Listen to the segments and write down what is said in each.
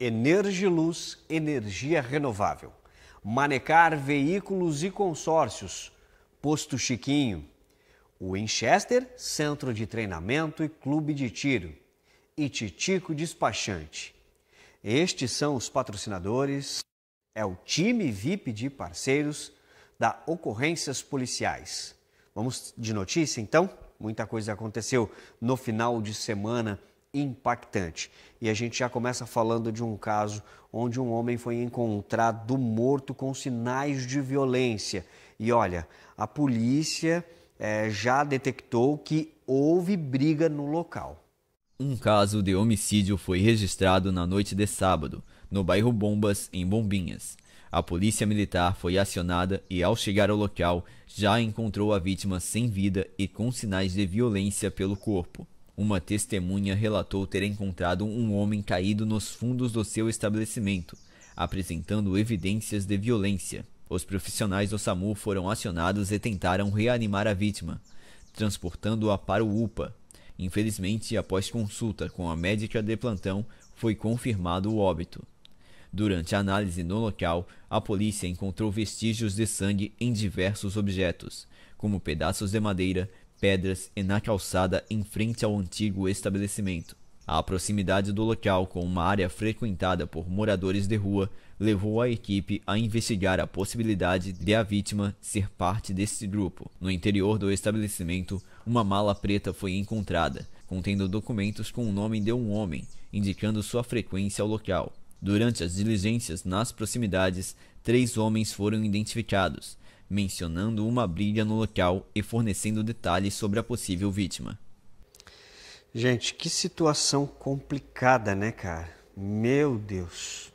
Energiluz Energia Renovável, Manecar Veículos e Consórcios, Posto Chiquinho, Winchester Centro de Treinamento e Clube de Tiro e Titico Despachante. Estes são os patrocinadores, é o time VIP de parceiros da Ocorrências Policiais. Vamos de notícia então? Muita coisa aconteceu no final de semana impactante. E a gente já começa falando de um caso onde um homem foi encontrado morto com sinais de violência. E olha, a polícia é, já detectou que houve briga no local. Um caso de homicídio foi registrado na noite de sábado, no bairro Bombas, em Bombinhas. A polícia militar foi acionada e, ao chegar ao local, já encontrou a vítima sem vida e com sinais de violência pelo corpo. Uma testemunha relatou ter encontrado um homem caído nos fundos do seu estabelecimento, apresentando evidências de violência. Os profissionais do SAMU foram acionados e tentaram reanimar a vítima, transportando-a para o UPA. Infelizmente, após consulta com a médica de plantão, foi confirmado o óbito. Durante a análise no local, a polícia encontrou vestígios de sangue em diversos objetos, como pedaços de madeira, pedras e na calçada em frente ao antigo estabelecimento. A proximidade do local com uma área frequentada por moradores de rua levou a equipe a investigar a possibilidade de a vítima ser parte desse grupo. No interior do estabelecimento, uma mala preta foi encontrada, contendo documentos com o nome de um homem, indicando sua frequência ao local. Durante as diligências nas proximidades, três homens foram identificados, mencionando uma briga no local e fornecendo detalhes sobre a possível vítima. Gente, que situação complicada, né, cara? Meu Deus.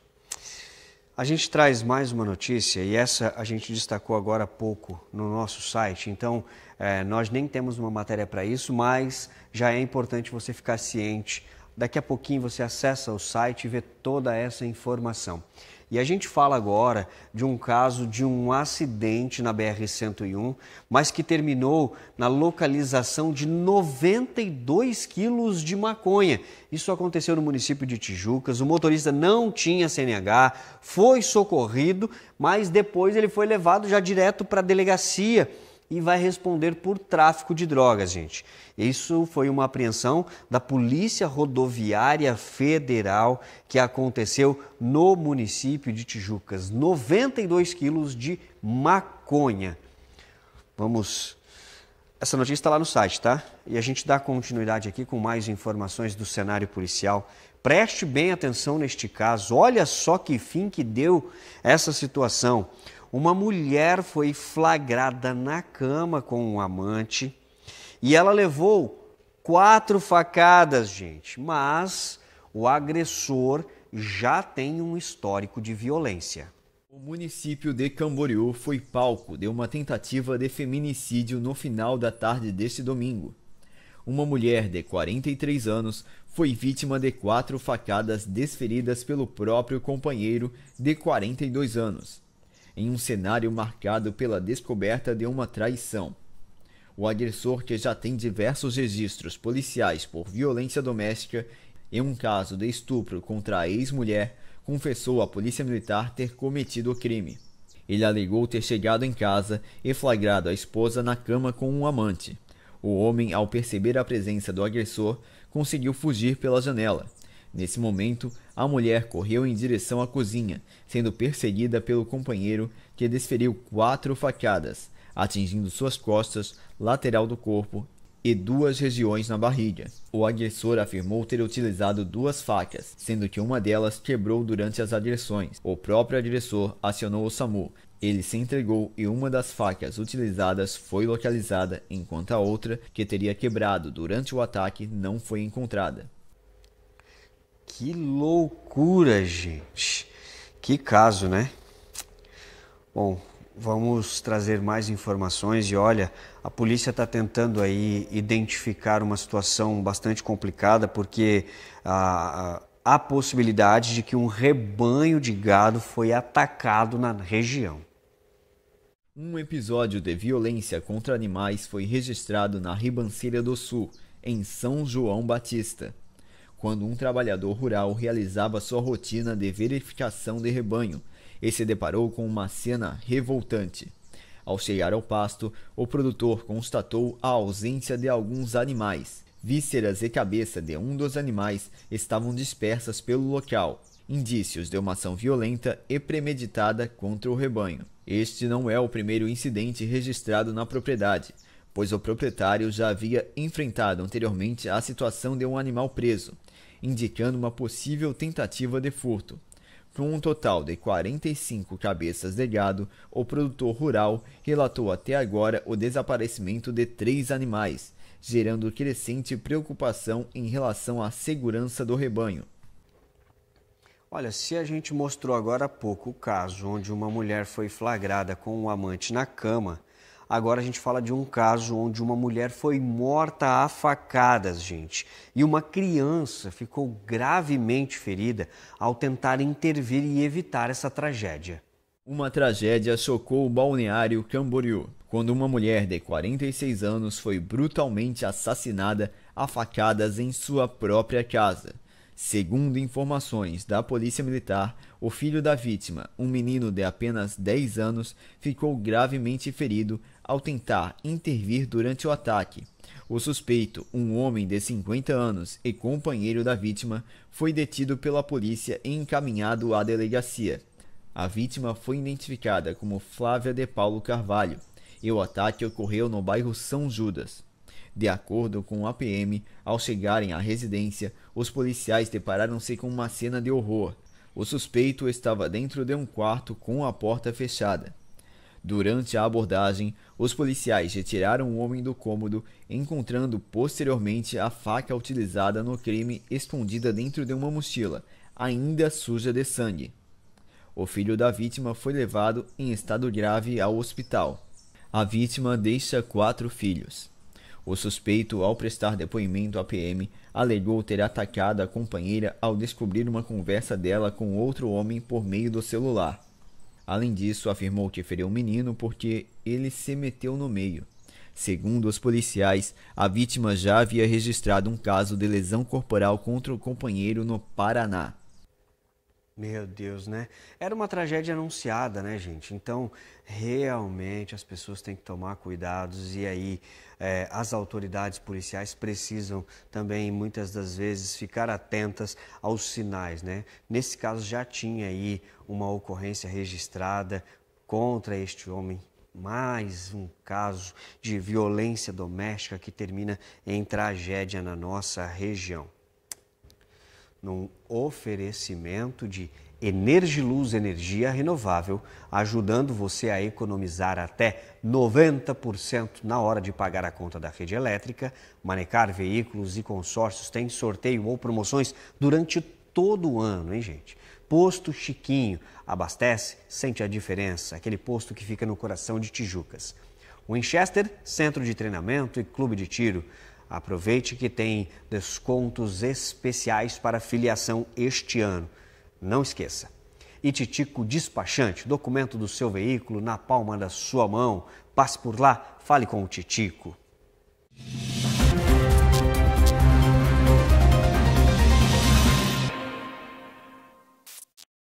A gente traz mais uma notícia e essa a gente destacou agora há pouco no nosso site. Então, eh, nós nem temos uma matéria para isso, mas já é importante você ficar ciente Daqui a pouquinho você acessa o site e vê toda essa informação. E a gente fala agora de um caso de um acidente na BR-101, mas que terminou na localização de 92 quilos de maconha. Isso aconteceu no município de Tijucas. O motorista não tinha CNH, foi socorrido, mas depois ele foi levado já direto para a delegacia e vai responder por tráfico de drogas, gente. Isso foi uma apreensão da Polícia Rodoviária Federal que aconteceu no município de Tijucas. 92 quilos de maconha. Vamos. Essa notícia está lá no site, tá? E a gente dá continuidade aqui com mais informações do cenário policial Preste bem atenção neste caso. Olha só que fim que deu essa situação. Uma mulher foi flagrada na cama com um amante e ela levou quatro facadas, gente, mas o agressor já tem um histórico de violência. O município de Camboriú foi palco de uma tentativa de feminicídio no final da tarde deste domingo. Uma mulher de 43 anos foi vítima de quatro facadas desferidas pelo próprio companheiro de 42 anos em um cenário marcado pela descoberta de uma traição. O agressor, que já tem diversos registros policiais por violência doméstica e um caso de estupro contra a ex-mulher, confessou à polícia militar ter cometido o crime. Ele alegou ter chegado em casa e flagrado a esposa na cama com um amante. O homem, ao perceber a presença do agressor, conseguiu fugir pela janela, Nesse momento, a mulher correu em direção à cozinha, sendo perseguida pelo companheiro que desferiu quatro facadas, atingindo suas costas, lateral do corpo e duas regiões na barriga. O agressor afirmou ter utilizado duas facas, sendo que uma delas quebrou durante as agressões. O próprio agressor acionou o SAMU. Ele se entregou e uma das facas utilizadas foi localizada, enquanto a outra, que teria quebrado durante o ataque, não foi encontrada. Que loucura, gente. Que caso, né? Bom, vamos trazer mais informações e olha, a polícia está tentando aí identificar uma situação bastante complicada porque ah, ah, há a possibilidade de que um rebanho de gado foi atacado na região. Um episódio de violência contra animais foi registrado na Ribanceira do Sul, em São João Batista quando um trabalhador rural realizava sua rotina de verificação de rebanho e se deparou com uma cena revoltante. Ao chegar ao pasto, o produtor constatou a ausência de alguns animais. Vísceras e cabeça de um dos animais estavam dispersas pelo local, indícios de uma ação violenta e premeditada contra o rebanho. Este não é o primeiro incidente registrado na propriedade pois o proprietário já havia enfrentado anteriormente a situação de um animal preso, indicando uma possível tentativa de furto. Com um total de 45 cabeças de gado, o produtor rural relatou até agora o desaparecimento de três animais, gerando crescente preocupação em relação à segurança do rebanho. Olha, se a gente mostrou agora há pouco o caso onde uma mulher foi flagrada com um amante na cama, Agora a gente fala de um caso onde uma mulher foi morta a facadas, gente, e uma criança ficou gravemente ferida ao tentar intervir e evitar essa tragédia. Uma tragédia chocou o balneário Camboriú, quando uma mulher de 46 anos foi brutalmente assassinada a facadas em sua própria casa. Segundo informações da Polícia Militar, o filho da vítima, um menino de apenas 10 anos, ficou gravemente ferido ao tentar intervir durante o ataque. O suspeito, um homem de 50 anos e companheiro da vítima, foi detido pela polícia e encaminhado à delegacia. A vítima foi identificada como Flávia de Paulo Carvalho e o ataque ocorreu no bairro São Judas. De acordo com o APM, ao chegarem à residência, os policiais depararam-se com uma cena de horror. O suspeito estava dentro de um quarto com a porta fechada. Durante a abordagem, os policiais retiraram o homem do cômodo, encontrando posteriormente a faca utilizada no crime escondida dentro de uma mochila, ainda suja de sangue. O filho da vítima foi levado em estado grave ao hospital. A vítima deixa quatro filhos. O suspeito, ao prestar depoimento à PM, alegou ter atacado a companheira ao descobrir uma conversa dela com outro homem por meio do celular. Além disso, afirmou que feriu o menino porque ele se meteu no meio. Segundo os policiais, a vítima já havia registrado um caso de lesão corporal contra o companheiro no Paraná. Meu Deus, né? Era uma tragédia anunciada, né, gente? Então, realmente as pessoas têm que tomar cuidados e aí é, as autoridades policiais precisam também, muitas das vezes, ficar atentas aos sinais, né? Nesse caso, já tinha aí uma ocorrência registrada contra este homem mais um caso de violência doméstica que termina em tragédia na nossa região num oferecimento de Energiluz Energia Renovável, ajudando você a economizar até 90% na hora de pagar a conta da rede elétrica. Manecar Veículos e Consórcios tem sorteio ou promoções durante todo o ano, hein, gente? Posto Chiquinho. Abastece, sente a diferença. Aquele posto que fica no coração de Tijucas. Winchester, centro de treinamento e clube de tiro. Aproveite que tem descontos especiais para filiação este ano. Não esqueça. E Titico Despachante, documento do seu veículo na palma da sua mão. Passe por lá, fale com o Titico.